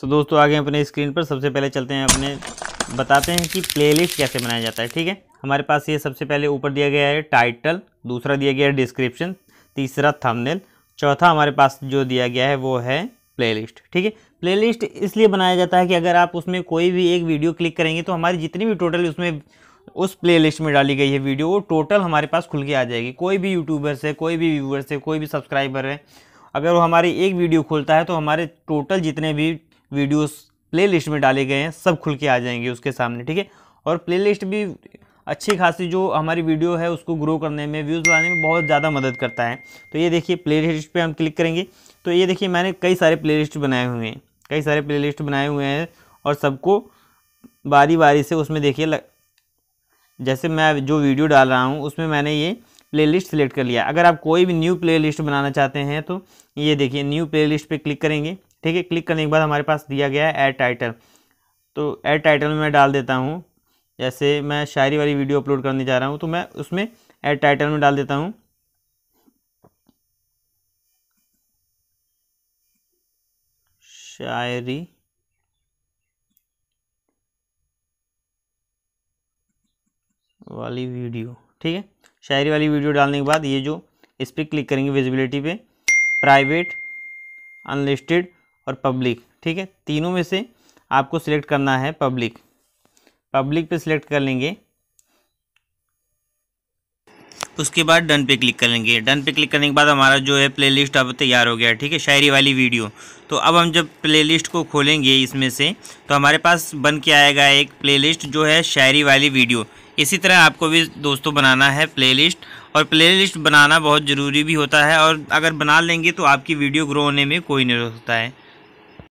सो दोस्तों आगे अपने स्क्रीन पर सबसे पहले चलते हैं अपने बताते हैं कि प्लेलिस्ट कैसे बनाया जाता है ठीक है हमारे पास ये सबसे पहले ऊपर दिया गया है टाइटल दूसरा दिया गया है डिस्क्रिप्शन तीसरा थंबनेल चौथा हमारे पास जो दिया गया है वो है प्लेलिस्ट ठीक है प्लेलिस्ट इसलिए बनाया जाता है कि अगर आप उसमें कोई भी एक वीडियो क्लिक करेंगे तो हमारी जितनी भी टोटल उसमें उस प्लेलिस्ट में डाली गई है वीडियो वो टोटल हमारे पास खुल के आ जाएगी कोई भी यूट्यूबर से कोई भी व्यूवर से कोई भी सब्सक्राइबर है अगर वो हमारी एक वीडियो खोलता है तो हमारे टोटल जितने भी वीडियोस प्लेलिस्ट में डाले गए हैं सब खुल के आ जाएंगे उसके सामने ठीक है और प्लेलिस्ट भी अच्छी खासी जो हमारी वीडियो है उसको ग्रो करने में व्यूज़ बढ़ाने में बहुत ज़्यादा मदद करता है तो ये देखिए प्ले लिस्ट हम क्लिक करेंगे तो ये देखिए मैंने कई सारे प्ले बनाए हुए हैं कई सारे प्ले बनाए हुए हैं और सबको बारी बारी से उसमें देखिए लग... जैसे मैं जो वीडियो डाल रहा हूँ उसमें मैंने ये प्लेलिस्ट सेलेक्ट कर लिया अगर आप कोई भी न्यू प्लेलिस्ट बनाना चाहते हैं तो ये देखिए न्यू प्लेलिस्ट पे क्लिक करेंगे ठीक है क्लिक करने के बाद हमारे पास दिया गया है एड टाइटल तो एड टाइटल में मैं डाल देता हूँ जैसे मैं शायरी वाली वीडियो अपलोड करने जा रहा हूँ तो मैं उसमें एड टाइटल में डाल देता हूँ शायरी वाली वीडियो ठीक है शायरी वाली वीडियो डालने के बाद ये जो इस पर क्लिक करेंगे विजिबिलिटी पे प्राइवेट अनलिस्टेड और पब्लिक ठीक है तीनों में से आपको सिलेक्ट करना है पब्लिक पब्लिक पे सिलेक्ट कर लेंगे उसके बाद डन पे क्लिक करेंगे डन पे क्लिक करने के बाद हमारा जो है प्लेलिस्ट अब तैयार हो गया ठीक है शायरी वाली वीडियो तो अब हम जब प्लेलिस्ट को खोलेंगे इसमें से तो हमारे पास बन के आएगा एक प्लेलिस्ट जो है शायरी वाली वीडियो इसी तरह आपको भी दोस्तों बनाना है प्लेलिस्ट और प्लेलिस्ट बनाना बहुत ज़रूरी भी होता है और अगर बना लेंगे तो आपकी वीडियो ग्रो होने में कोई नहीं होता है